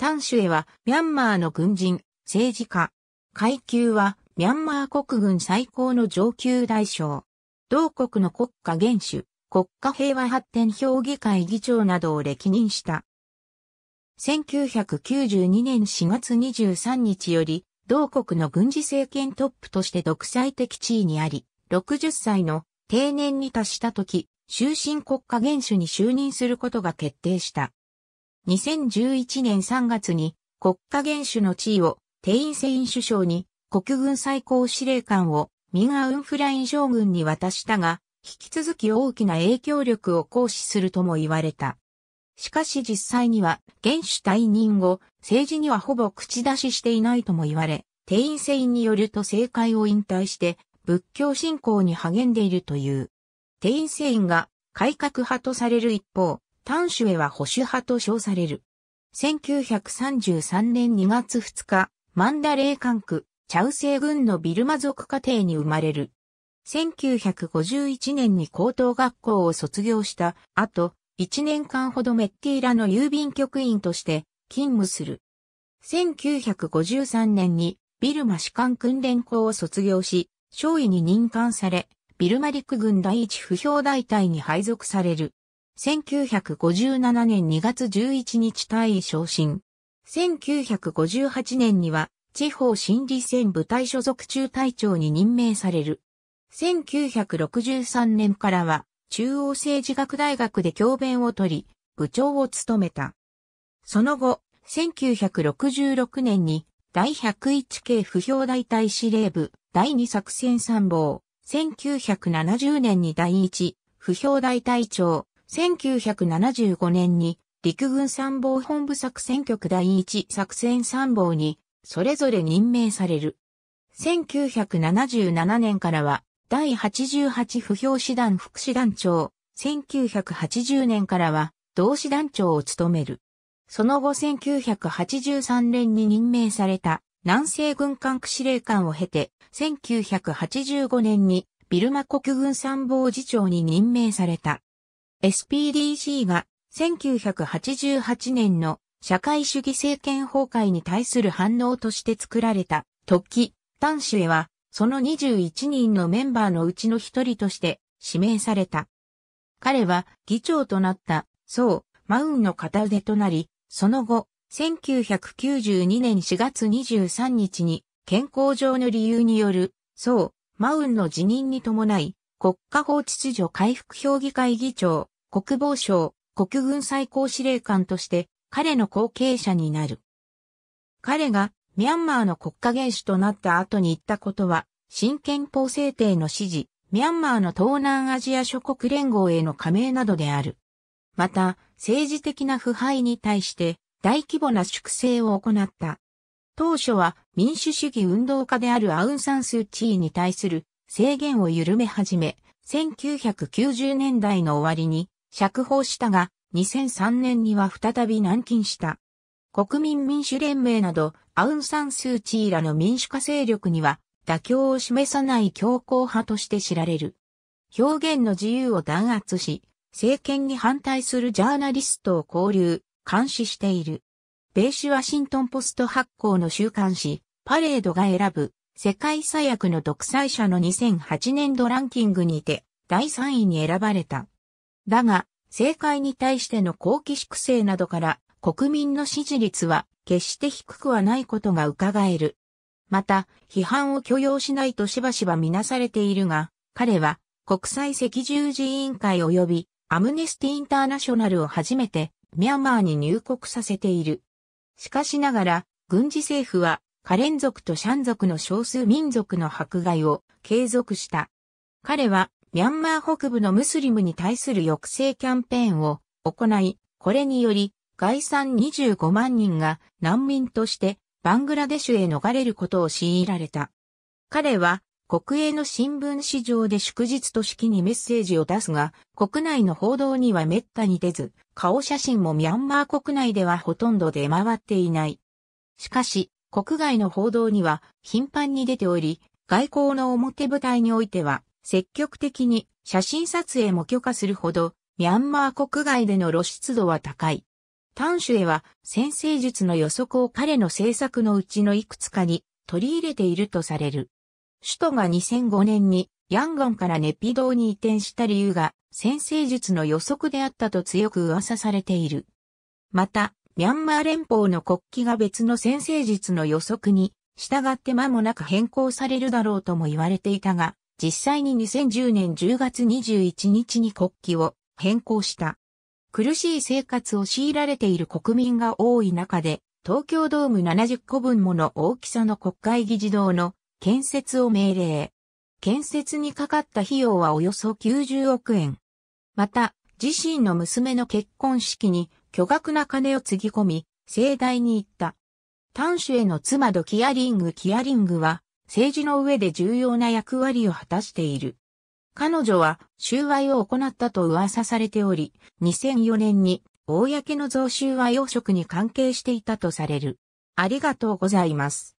タンシュエはミャンマーの軍人、政治家。階級はミャンマー国軍最高の上級大将。同国の国家元首、国家平和発展評議会議長などを歴任した。1992年4月23日より、同国の軍事政権トップとして独裁的地位にあり、60歳の定年に達した時、終身国家元首に就任することが決定した。2011年3月に国家元首の地位をテインセイン首相に国軍最高司令官をミン・アウンフライン将軍に渡したが、引き続き大きな影響力を行使するとも言われた。しかし実際には、元首退任後、政治にはほぼ口出ししていないとも言われ、テインセインによると政界を引退して、仏教信仰に励んでいるという。テインセインが改革派とされる一方、タンシュエは保守派と称される。1933年2月2日、マンダレー管区、チャウセイ軍のビルマ族家庭に生まれる。1951年に高等学校を卒業した後、1年間ほどメッティーラの郵便局員として勤務する。1953年にビルマ士官訓練校を卒業し、少尉に任官され、ビルマ陸軍第一不評大隊に配属される。1957年2月11日退位昇進。1958年には地方心理戦部隊所属中隊長に任命される。1963年からは中央政治学大学で教鞭を取り、部長を務めた。その後、1966年に第101系不評大隊司令部第2作戦参謀、1970年に第1不評大隊長、1975年に陸軍参謀本部作戦局第一作戦参謀にそれぞれ任命される。1977年からは第88不評師団副師団長、1980年からは同師団長を務める。その後1983年に任命された南西軍管区司令官を経て、1985年にビルマ国軍参謀次長に任命された。SPDC が1988年の社会主義政権崩壊に対する反応として作られた時、端子へはその21人のメンバーのうちの一人として指名された。彼は議長となった、そう、マウンの片腕となり、その後、1992年4月23日に健康上の理由による、そう、マウンの辞任に伴い、国家法秩序回復評議会議長、国防省、国軍最高司令官として彼の後継者になる。彼がミャンマーの国家元首となった後に言ったことは、新憲法制定の支持、ミャンマーの東南アジア諸国連合への加盟などである。また、政治的な腐敗に対して大規模な粛清を行った。当初は民主主義運動家であるアウンサンスーチーに対する制限を緩め始め、1990年代の終わりに釈放したが、2003年には再び軟禁した。国民民主連盟など、アウン・サン・スー・チーらの民主化勢力には、妥協を示さない強硬派として知られる。表現の自由を弾圧し、政権に反対するジャーナリストを交流、監視している。米州ワシントンポスト発行の週刊誌、パレードが選ぶ世界最悪の独裁者の2008年度ランキングにて第3位に選ばれた。だが、政界に対しての好奇粛清などから国民の支持率は決して低くはないことが伺える。また、批判を許容しないとしばしばみなされているが、彼は国際赤十字委員会及びアムネスティ・インターナショナルを初めてミャンマーに入国させている。しかしながら、軍事政府はカレン族とシャン族の少数民族の迫害を継続した。彼はミャンマー北部のムスリムに対する抑制キャンペーンを行い、これにより概算25万人が難民としてバングラデシュへ逃れることを強いられた。彼は国営の新聞市場で祝日と式にメッセージを出すが、国内の報道には滅多に出ず、顔写真もミャンマー国内ではほとんど出回っていない。しかし、国外の報道には頻繁に出ており、外交の表舞台においては積極的に写真撮影も許可するほど、ミャンマー国外での露出度は高い。端手へは先生術の予測を彼の政策のうちのいくつかに取り入れているとされる。首都が2005年にヤンゴンからネピドーに移転した理由が先生術の予測であったと強く噂されている。また、ミャンマー連邦の国旗が別の先生術の予測に、従って間もなく変更されるだろうとも言われていたが、実際に2010年10月21日に国旗を変更した。苦しい生活を強いられている国民が多い中で、東京ドーム70個分もの大きさの国会議事堂の建設を命令。建設にかかった費用はおよそ90億円。また、自身の娘の結婚式に巨額な金をつぎ込み、盛大に言った。端主への妻ドキアリング・キアリングは、政治の上で重要な役割を果たしている。彼女は収賄を行ったと噂されており、2004年に公の贈収賄汚職に関係していたとされる。ありがとうございます。